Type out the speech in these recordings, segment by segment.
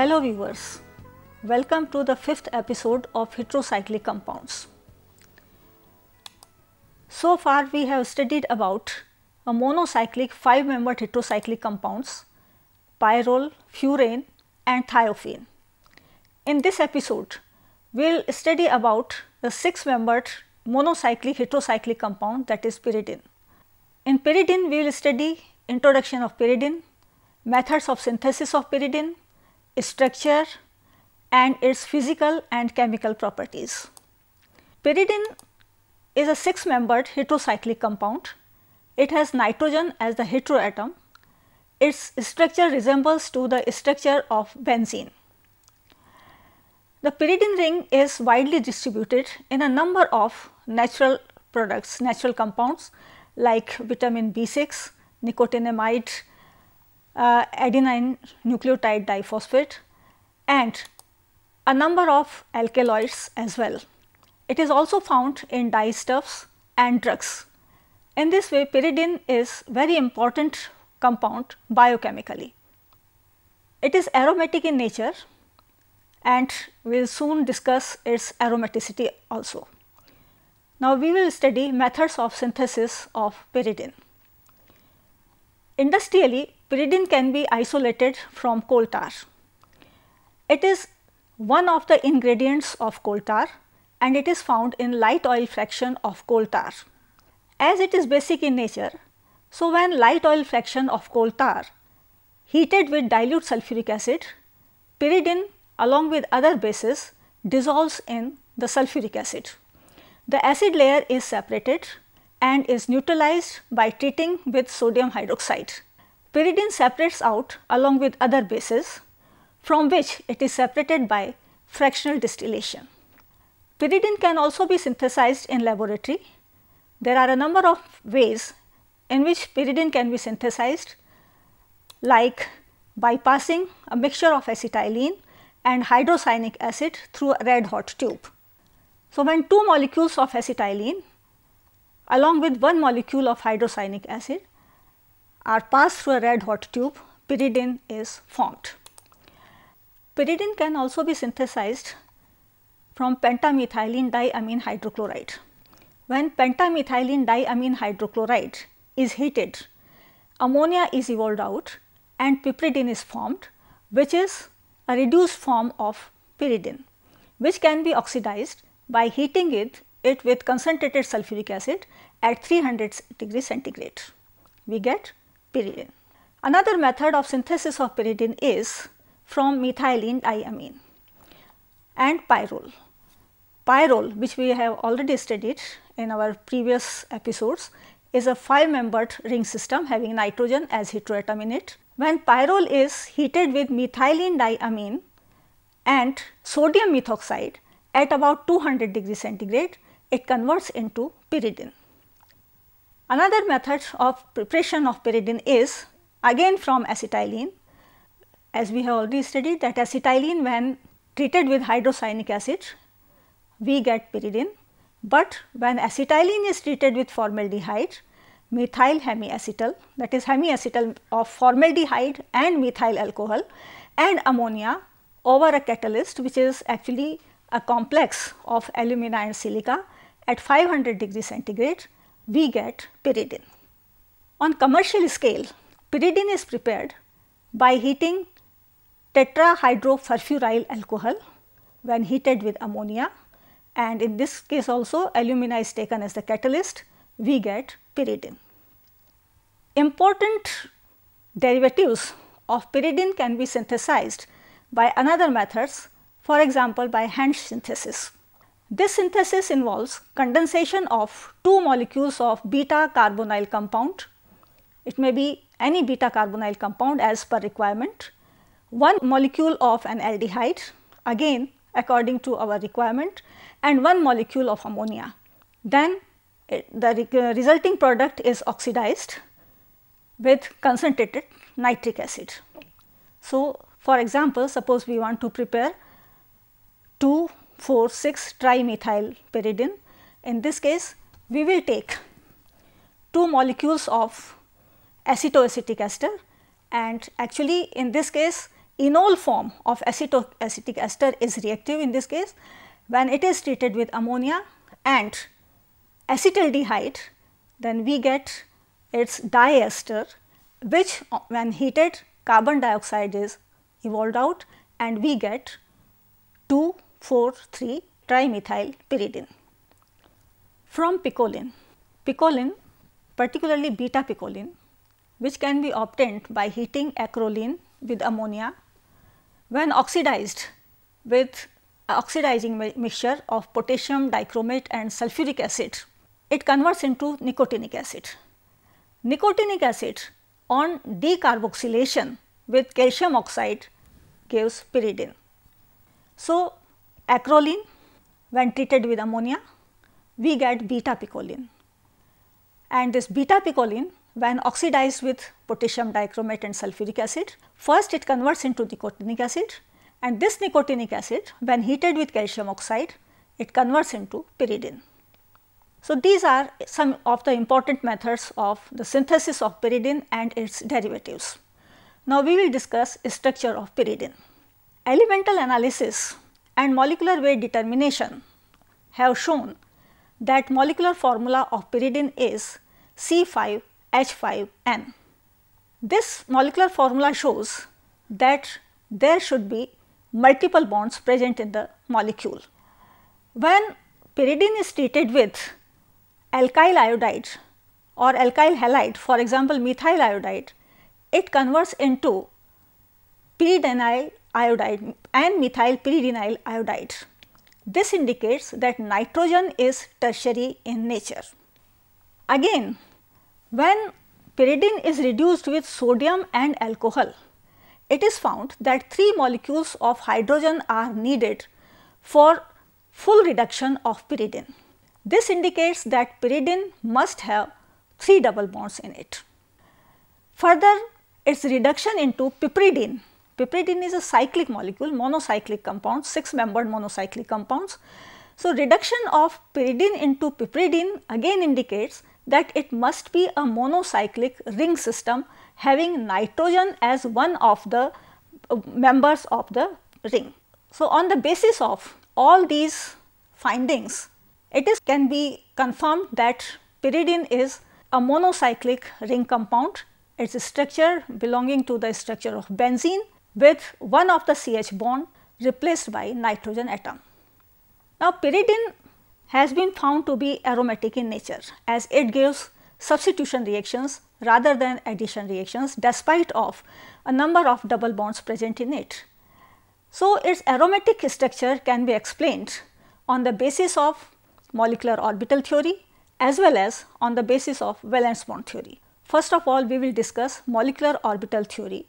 Hello viewers, welcome to the fifth episode of heterocyclic compounds. So far we have studied about a monocyclic five-membered heterocyclic compounds pyrrole, furane and thiophene. In this episode, we will study about the six-membered monocyclic heterocyclic compound that is pyridine. In pyridine, we will study introduction of pyridine, methods of synthesis of pyridine, structure and its physical and chemical properties. Pyridine is a six membered heterocyclic compound. It has nitrogen as the heteroatom. Its structure resembles to the structure of benzene. The pyridine ring is widely distributed in a number of natural products, natural compounds like vitamin B6, nicotinamide, uh, adenine nucleotide diphosphate and a number of alkaloids as well. It is also found in dyestuffs and drugs. In this way pyridine is very important compound biochemically. It is aromatic in nature and we will soon discuss its aromaticity also. Now, we will study methods of synthesis of pyridine. Industrially, pyridine can be isolated from coal tar. It is one of the ingredients of coal tar and it is found in light oil fraction of coal tar. As it is basic in nature, so when light oil fraction of coal tar heated with dilute sulfuric acid, pyridine along with other bases dissolves in the sulfuric acid. The acid layer is separated and is neutralized by treating with sodium hydroxide. Pyridine separates out along with other bases from which it is separated by fractional distillation. Pyridine can also be synthesized in laboratory. There are a number of ways in which pyridine can be synthesized like bypassing a mixture of acetylene and hydrocyanic acid through a red hot tube. So, when two molecules of acetylene along with one molecule of hydrocyanic acid are passed through a red hot tube, pyridine is formed. Pyridine can also be synthesized from pentamethylene diamine hydrochloride. When pentamethylene diamine hydrochloride is heated, ammonia is evolved out and piperidine is formed which is a reduced form of pyridine which can be oxidized by heating it, it with concentrated sulfuric acid at 300 degree centigrade. We get pyridine. Another method of synthesis of pyridine is from methylene diamine and pyrrole. Pyrrole which we have already studied in our previous episodes is a 5 membered ring system having nitrogen as heteroatom in it. When pyrrole is heated with methylene diamine and sodium methoxide at about 200 degree centigrade, it converts into pyridine. Another method of preparation of pyridine is again from acetylene. As we have already studied that acetylene when treated with hydrocyanic acid, we get pyridine. But when acetylene is treated with formaldehyde, methyl hemiacetal that is hemiacetal of formaldehyde and methyl alcohol and ammonia over a catalyst which is actually a complex of alumina and silica at 500 degree centigrade we get pyridine. On commercial scale, pyridine is prepared by heating tetrahydrofurfuryl alcohol when heated with ammonia and in this case also alumina is taken as the catalyst, we get pyridine. Important derivatives of pyridine can be synthesized by another methods, for example by hand synthesis. This synthesis involves condensation of two molecules of beta carbonyl compound. It may be any beta carbonyl compound as per requirement. One molecule of an aldehyde again according to our requirement and one molecule of ammonia. Then it, the re uh, resulting product is oxidized with concentrated nitric acid. So, for example, suppose we want to prepare two Four six trimethyl pyridine. In this case, we will take two molecules of acetoacetic ester and actually in this case enol form of acetoacetic ester is reactive in this case when it is treated with ammonia and acetaldehyde then we get its diester which when heated carbon dioxide is evolved out and we get two 4,3 trimethylpyridine. From picolin, picolin particularly beta picolin which can be obtained by heating acrolein with ammonia when oxidized with oxidizing mixture of potassium dichromate and sulfuric acid it converts into nicotinic acid. Nicotinic acid on decarboxylation with calcium oxide gives pyridine. So, acrolein when treated with ammonia we get beta picolin and this beta picolin when oxidized with potassium dichromate and sulfuric acid first it converts into nicotinic acid and this nicotinic acid when heated with calcium oxide it converts into pyridine. So, these are some of the important methods of the synthesis of pyridine and its derivatives. Now, we will discuss structure of pyridine. Elemental analysis and molecular weight determination have shown that molecular formula of pyridine is C5H5N. This molecular formula shows that there should be multiple bonds present in the molecule. When pyridine is treated with alkyl iodide or alkyl halide for example methyl iodide, it converts into p-denyl iodide and methyl pyridine iodide. This indicates that nitrogen is tertiary in nature. Again, when pyridine is reduced with sodium and alcohol, it is found that 3 molecules of hydrogen are needed for full reduction of pyridine. This indicates that pyridine must have 3 double bonds in it. Further, its reduction into piperidine Pyridine is a cyclic molecule, monocyclic compounds, 6 membered monocyclic compounds. So, reduction of pyridine into pyridine again indicates that it must be a monocyclic ring system having nitrogen as one of the uh, members of the ring. So, on the basis of all these findings, it is can be confirmed that pyridine is a monocyclic ring compound, its structure belonging to the structure of benzene with one of the CH bond replaced by nitrogen atom. Now, pyridine has been found to be aromatic in nature as it gives substitution reactions rather than addition reactions despite of a number of double bonds present in it. So, its aromatic structure can be explained on the basis of molecular orbital theory as well as on the basis of valence bond theory. First of all, we will discuss molecular orbital theory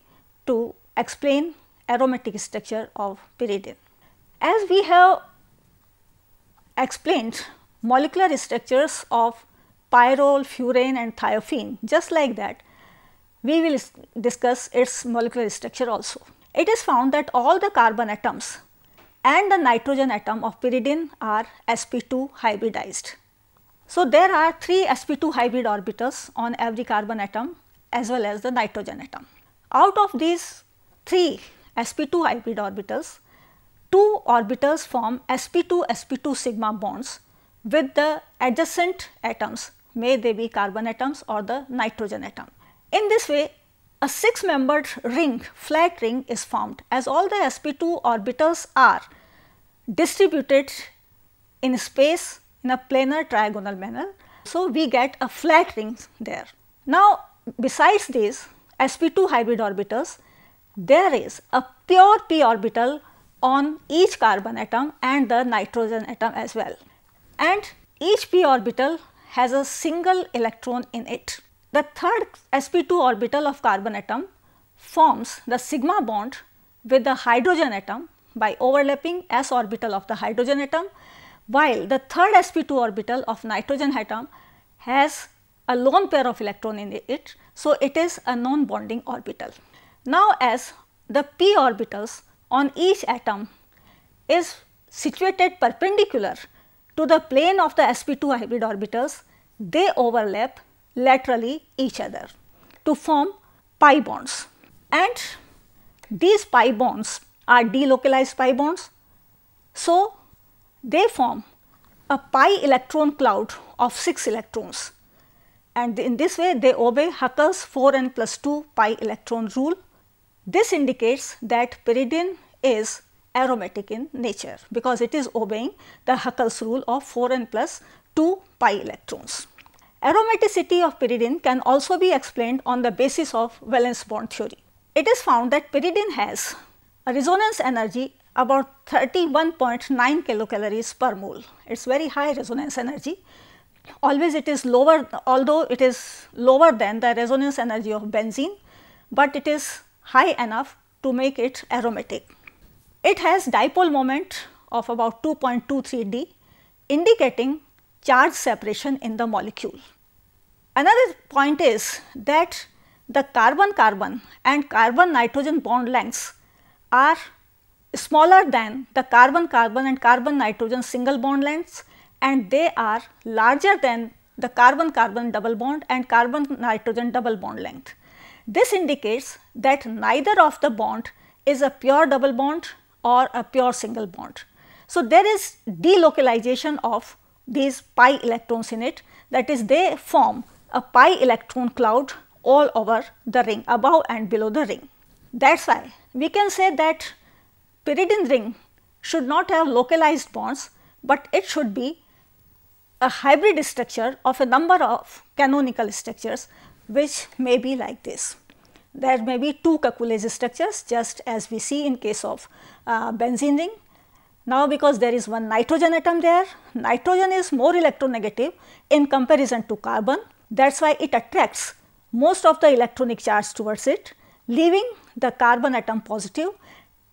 to explain aromatic structure of pyridine. As we have explained molecular structures of pyrrole, furane and thiophene just like that, we will discuss its molecular structure also. It is found that all the carbon atoms and the nitrogen atom of pyridine are sp2 hybridized. So, there are 3 sp2 hybrid orbitals on every carbon atom as well as the nitrogen atom. Out of these 3 sp2 hybrid orbitals, 2 orbitals form sp2 sp2 sigma bonds with the adjacent atoms may they be carbon atoms or the nitrogen atom. In this way a 6 membered ring flat ring is formed as all the sp2 orbitals are distributed in space in a planar trigonal manner. So, we get a flat ring there. Now, besides these sp2 hybrid orbitals there is a pure p orbital on each carbon atom and the nitrogen atom as well. And each p orbital has a single electron in it. The third sp2 orbital of carbon atom forms the sigma bond with the hydrogen atom by overlapping s orbital of the hydrogen atom while the third sp2 orbital of nitrogen atom has a lone pair of electron in it. So, it is a non-bonding orbital. Now as the p orbitals on each atom is situated perpendicular to the plane of the sp2 hybrid orbitals, they overlap laterally each other to form pi bonds. And these pi bonds are delocalized pi bonds. So, they form a pi electron cloud of 6 electrons and in this way they obey Huckel's 4n plus 2 pi electron rule this indicates that pyridine is aromatic in nature because it is obeying the Huckel's rule of 4 n plus 2 pi electrons. Aromaticity of pyridine can also be explained on the basis of valence bond theory. It is found that pyridine has a resonance energy about 31.9 kilocalories per mole. It is very high resonance energy. Always it is lower, although it is lower than the resonance energy of benzene, but it is high enough to make it aromatic. It has dipole moment of about 2.23 d indicating charge separation in the molecule. Another point is that the carbon-carbon and carbon-nitrogen bond lengths are smaller than the carbon-carbon and carbon-nitrogen single bond lengths and they are larger than the carbon-carbon double bond and carbon-nitrogen double bond length. This indicates that neither of the bond is a pure double bond or a pure single bond. So, there is delocalization of these pi electrons in it that is they form a pi electron cloud all over the ring above and below the ring. That is why we can say that pyridine ring should not have localized bonds, but it should be a hybrid structure of a number of canonical structures which may be like this. There may be two Cacoulage structures just as we see in case of uh, benzene ring. Now, because there is one nitrogen atom there, nitrogen is more electronegative in comparison to carbon that is why it attracts most of the electronic charge towards it leaving the carbon atom positive.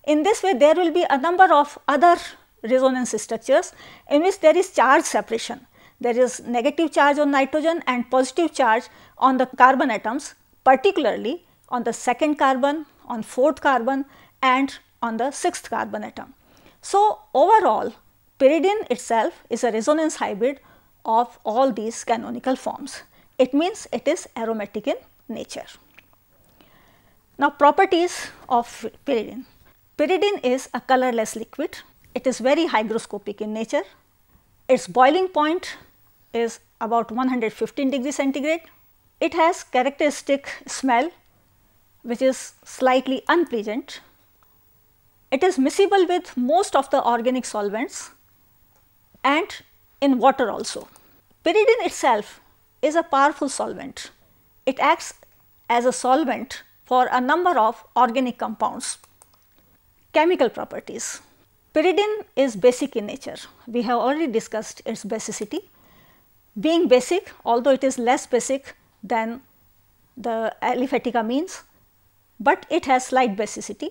In this way there will be a number of other resonance structures in which there is charge separation there is negative charge on nitrogen and positive charge on the carbon atoms particularly on the second carbon, on fourth carbon and on the sixth carbon atom. So, overall pyridine itself is a resonance hybrid of all these canonical forms. It means it is aromatic in nature. Now, properties of pyridine. Pyridine is a colorless liquid. It is very hygroscopic in nature. Its boiling point is about 115 degree centigrade. It has characteristic smell which is slightly unpleasant. It is miscible with most of the organic solvents and in water also. Pyridine itself is a powerful solvent. It acts as a solvent for a number of organic compounds. Chemical properties. Pyridine is basic in nature. We have already discussed its basicity being basic although it is less basic than the aliphatica means, but it has slight basicity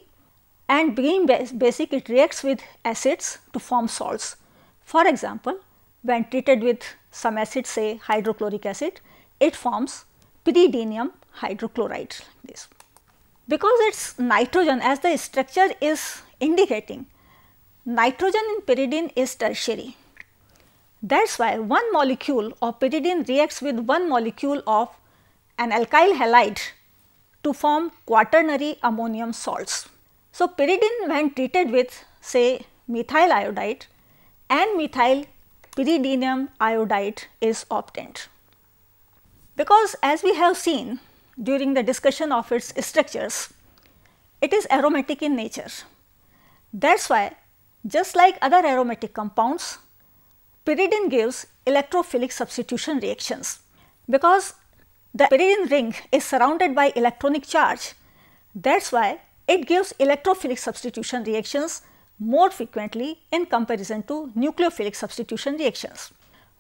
and being basic it reacts with acids to form salts. For example, when treated with some acid say hydrochloric acid, it forms pyridinium hydrochloride like this. Because it is nitrogen as the structure is indicating, nitrogen in pyridine is tertiary that's why one molecule of pyridine reacts with one molecule of an alkyl halide to form quaternary ammonium salts. So, pyridine when treated with say methyl iodide and methyl pyridinium iodide is obtained. Because as we have seen during the discussion of its structures, it is aromatic in nature. That is why just like other aromatic compounds, Pyridine gives electrophilic substitution reactions. Because the pyridine ring is surrounded by electronic charge, that is why it gives electrophilic substitution reactions more frequently in comparison to nucleophilic substitution reactions.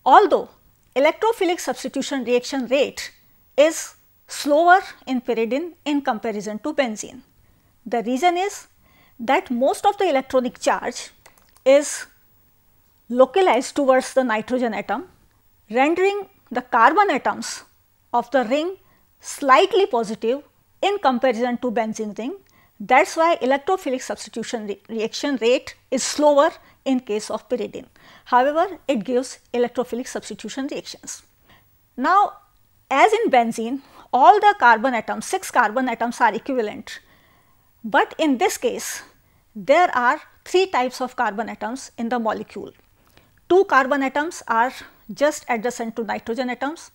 Although electrophilic substitution reaction rate is slower in pyridine in comparison to benzene. The reason is that most of the electronic charge is localized towards the nitrogen atom, rendering the carbon atoms of the ring slightly positive in comparison to benzene ring. That is why electrophilic substitution re reaction rate is slower in case of pyridine. However, it gives electrophilic substitution reactions. Now, as in benzene, all the carbon atoms, 6 carbon atoms are equivalent, but in this case, there are 3 types of carbon atoms in the molecule two carbon atoms are just adjacent to nitrogen atoms,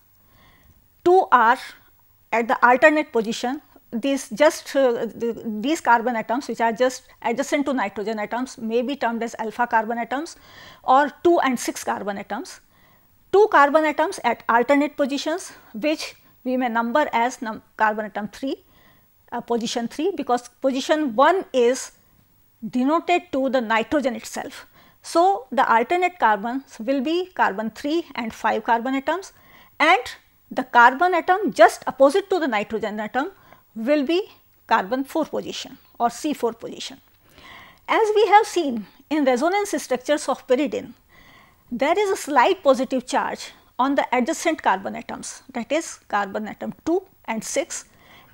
two are at the alternate position these just uh, the, these carbon atoms which are just adjacent to nitrogen atoms may be termed as alpha carbon atoms or 2 and 6 carbon atoms. 2 carbon atoms at alternate positions which we may number as num carbon atom 3 uh, position 3 because position 1 is denoted to the nitrogen itself so, the alternate carbons will be carbon 3 and 5 carbon atoms and the carbon atom just opposite to the nitrogen atom will be carbon 4 position or C4 position. As we have seen in resonance structures of pyridine, there is a slight positive charge on the adjacent carbon atoms that is carbon atom 2 and 6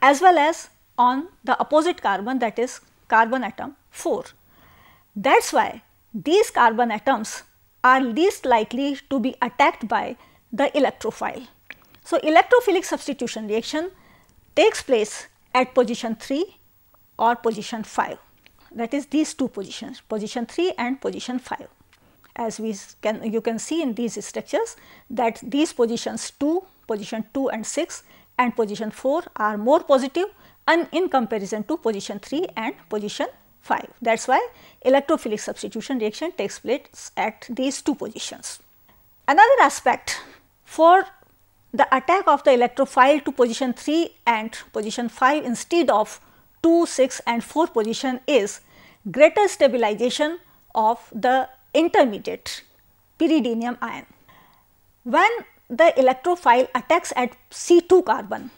as well as on the opposite carbon that is carbon atom 4. That is why these carbon atoms are least likely to be attacked by the electrophile. So, electrophilic substitution reaction takes place at position 3 or position 5 that is these two positions position 3 and position 5 as we can you can see in these structures that these positions 2 position 2 and 6 and position 4 are more positive and in comparison to position 3 and position 5. That is why electrophilic substitution reaction takes place at these two positions. Another aspect for the attack of the electrophile to position 3 and position 5 instead of 2, 6 and 4 position is greater stabilization of the intermediate pyridinium ion. When the electrophile attacks at C2 carbon,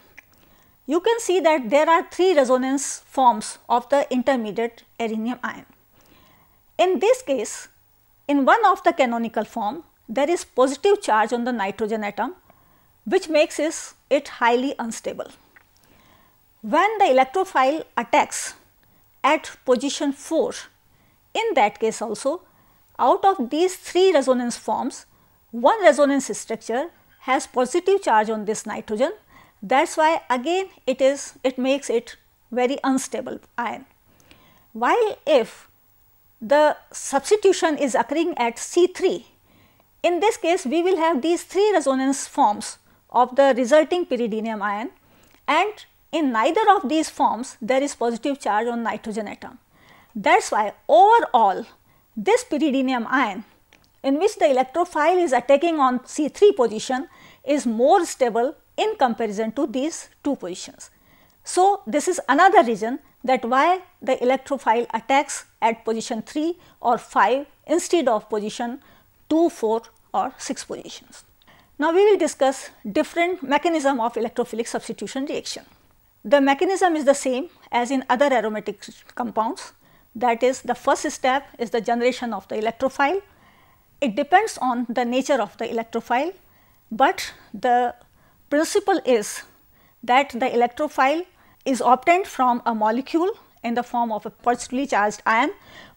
you can see that there are three resonance forms of the intermediate arrhenium ion. In this case, in one of the canonical form, there is positive charge on the nitrogen atom which makes it highly unstable. When the electrophile attacks at position 4, in that case also, out of these three resonance forms, one resonance structure has positive charge on this nitrogen that is why again it is it makes it very unstable ion. While if the substitution is occurring at C3, in this case we will have these three resonance forms of the resulting pyridinium ion and in neither of these forms there is positive charge on nitrogen atom. That is why overall this pyridinium ion in which the electrophile is attacking on C3 position is more stable in comparison to these two positions. So, this is another reason that why the electrophile attacks at position 3 or 5 instead of position 2, 4 or 6 positions. Now, we will discuss different mechanism of electrophilic substitution reaction. The mechanism is the same as in other aromatic compounds that is the first step is the generation of the electrophile. It depends on the nature of the electrophile, but the principle is that the electrophile is obtained from a molecule in the form of a positively charged ion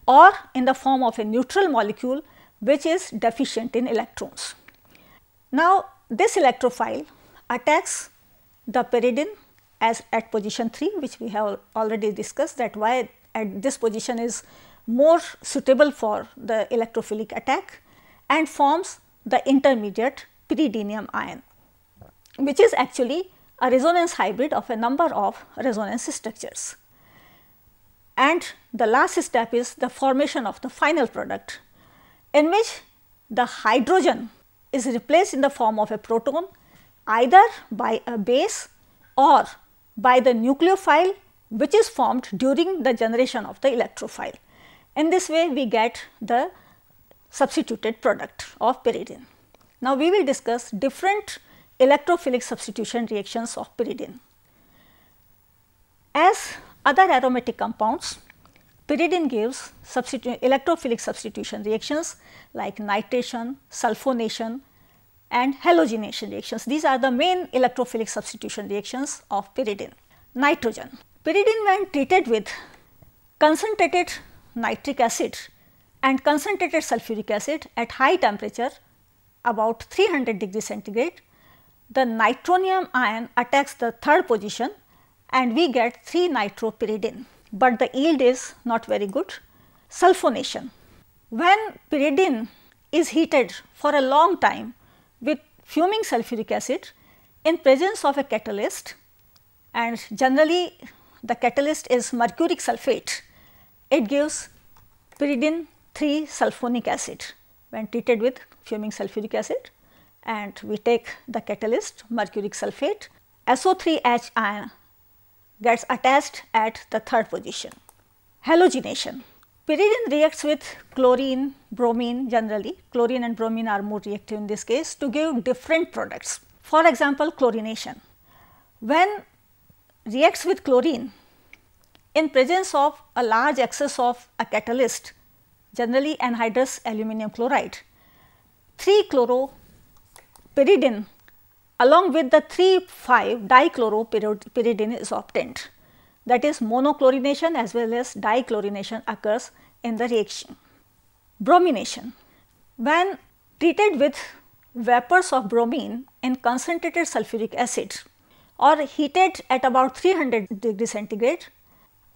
or in the form of a neutral molecule which is deficient in electrons. Now, this electrophile attacks the pyridine as at position 3 which we have already discussed that why at this position is more suitable for the electrophilic attack and forms the intermediate pyridinium ion which is actually a resonance hybrid of a number of resonance structures. And the last step is the formation of the final product in which the hydrogen is replaced in the form of a proton either by a base or by the nucleophile which is formed during the generation of the electrophile. In this way we get the substituted product of pyridine. Now we will discuss different electrophilic substitution reactions of pyridine. As other aromatic compounds, pyridine gives substitu electrophilic substitution reactions like nitration, sulfonation and halogenation reactions. These are the main electrophilic substitution reactions of pyridine. Nitrogen. Pyridine when treated with concentrated nitric acid and concentrated sulfuric acid at high temperature about 300 degree centigrade the nitronium ion attacks the third position and we get 3 nitropyridine, but the yield is not very good. Sulfonation. When pyridine is heated for a long time with fuming sulfuric acid in presence of a catalyst and generally the catalyst is mercuric sulfate, it gives pyridine 3 sulfonic acid when treated with fuming sulfuric acid and we take the catalyst mercuric sulfate. SO3H ion gets attached at the third position. Halogenation. Pyridine reacts with chlorine, bromine generally, chlorine and bromine are more reactive in this case to give different products. For example, chlorination. When reacts with chlorine, in presence of a large excess of a catalyst, generally anhydrous aluminum chloride, 3 chloro pyridine along with the 3,5 dichloropyridine is obtained. That is monochlorination as well as dichlorination occurs in the reaction. Bromination. When treated with vapors of bromine in concentrated sulfuric acid or heated at about 300 degree centigrade,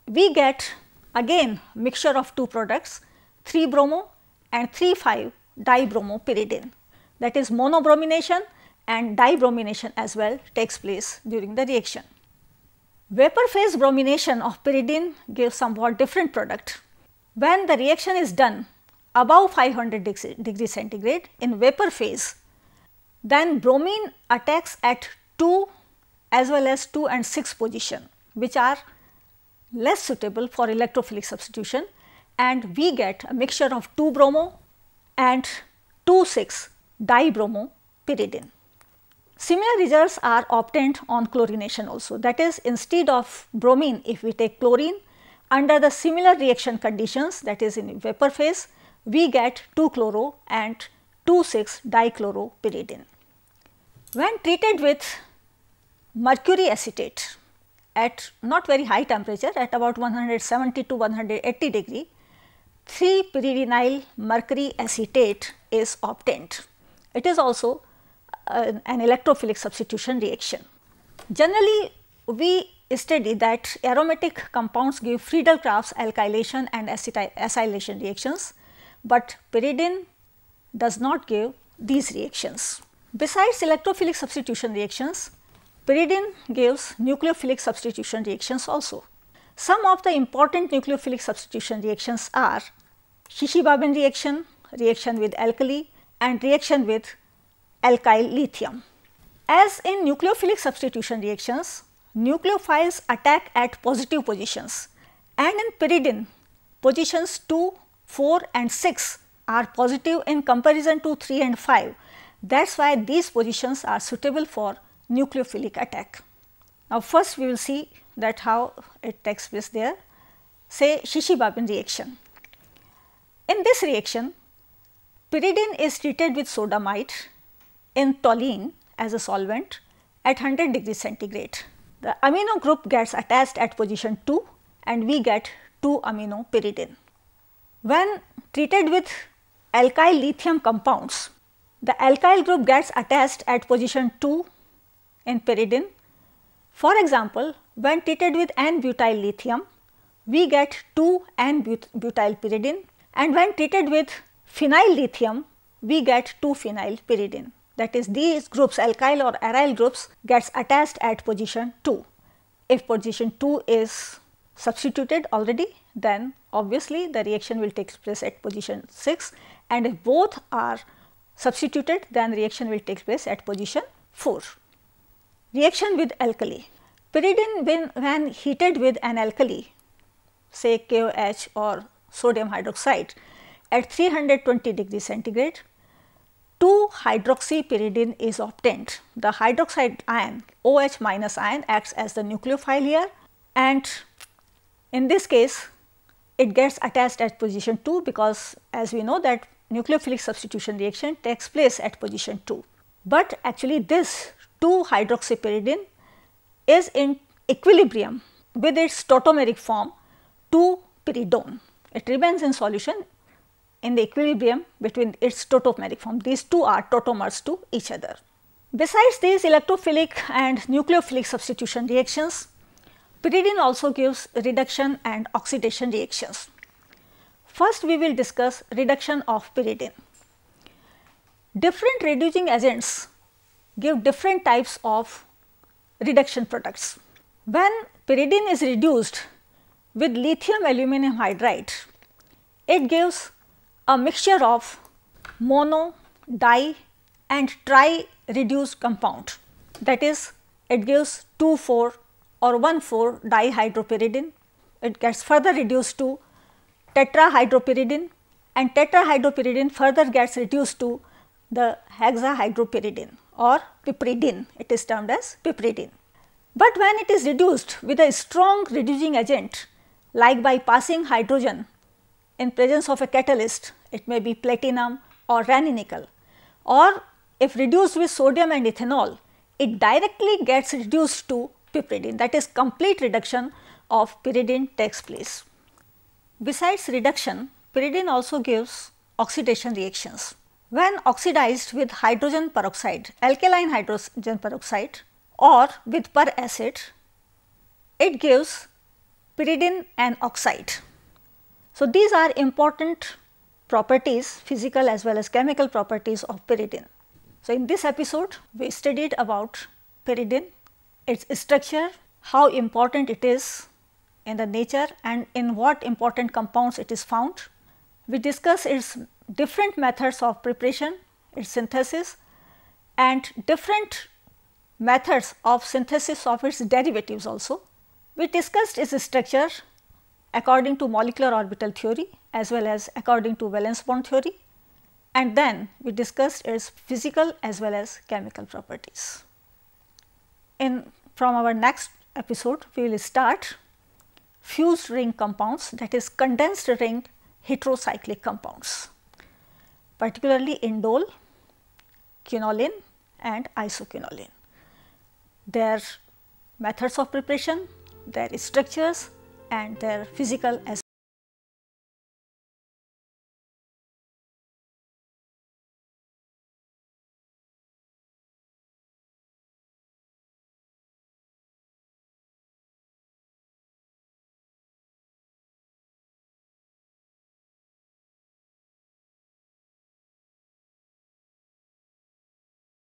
we get again mixture of two products 3 bromo and 3,5 dibromo pyridine that is monobromination and dibromination as well takes place during the reaction. Vapor phase bromination of pyridine gives somewhat different product. When the reaction is done above 500 degree centigrade in vapor phase, then bromine attacks at 2 as well as 2 and 6 position which are less suitable for electrophilic substitution and we get a mixture of 2 bromo and 2 6 dibromopyridine. Similar results are obtained on chlorination also that is instead of bromine if we take chlorine under the similar reaction conditions that is in vapor phase we get 2 chloro and 2 6 dichloropyridine. When treated with mercury acetate at not very high temperature at about 170 to 180 degree 3 pyridinyl mercury acetate is obtained. It is also an, uh, an electrophilic substitution reaction. Generally, we study that aromatic compounds give Friedel-Crafts alkylation and acylation reactions, but pyridine does not give these reactions. Besides electrophilic substitution reactions, pyridine gives nucleophilic substitution reactions also. Some of the important nucleophilic substitution reactions are Shishibabin reaction, reaction with alkali, and reaction with alkyl lithium. As in nucleophilic substitution reactions, nucleophiles attack at positive positions and in pyridine positions 2, 4 and 6 are positive in comparison to 3 and 5. That is why these positions are suitable for nucleophilic attack. Now, first we will see that how it takes place there say Shishibabin reaction. In this reaction Pyridine is treated with sodamite in toluene as a solvent at 100 degrees centigrade. The amino group gets attached at position 2 and we get 2 amino pyridine. When treated with alkyl lithium compounds, the alkyl group gets attached at position 2 in pyridine. For example, when treated with N-butyl lithium, we get 2 N-butyl pyridine and when treated with phenyl lithium, we get 2-phenylpyridine. That is these groups, alkyl or aryl groups gets attached at position 2. If position 2 is substituted already, then obviously the reaction will take place at position 6 and if both are substituted then reaction will take place at position 4. Reaction with alkali. Pyridine when, when heated with an alkali say KOH or sodium hydroxide at 320 degree centigrade, 2 hydroxypyridine is obtained. The hydroxide ion OH minus ion acts as the nucleophile here and in this case it gets attached at position 2 because as we know that nucleophilic substitution reaction takes place at position 2. But actually this 2 hydroxypyridine is in equilibrium with its tautomeric form 2 pyridone. It remains in solution in the equilibrium between its tautomeric form. These two are tautomers to each other. Besides these electrophilic and nucleophilic substitution reactions, pyridine also gives reduction and oxidation reactions. First, we will discuss reduction of pyridine. Different reducing agents give different types of reduction products. When pyridine is reduced with lithium aluminum hydride, it gives a mixture of mono, di and tri reduced compound that is it gives 2 4 or 1 4 dihydropyridine. It gets further reduced to tetrahydropyridine and tetrahydropyridine further gets reduced to the hexahydropyridine or piperidine it is termed as piperidine. But when it is reduced with a strong reducing agent like by passing hydrogen in presence of a catalyst it may be platinum or raninickel or if reduced with sodium and ethanol, it directly gets reduced to pyridine that is complete reduction of pyridine takes place. Besides reduction, pyridine also gives oxidation reactions. When oxidized with hydrogen peroxide, alkaline hydrogen peroxide or with per acid, it gives pyridine and oxide. So, these are important properties, physical as well as chemical properties of pyridine. So, in this episode, we studied about pyridine, its structure, how important it is in the nature and in what important compounds it is found. We discuss its different methods of preparation, its synthesis and different methods of synthesis of its derivatives also. We discussed its structure according to molecular orbital theory as well as according to valence bond theory and then we discussed its physical as well as chemical properties. In from our next episode we will start fused ring compounds that is condensed ring heterocyclic compounds particularly indole, quinoline and isoquinoline. Their methods of preparation, their structures and their physical as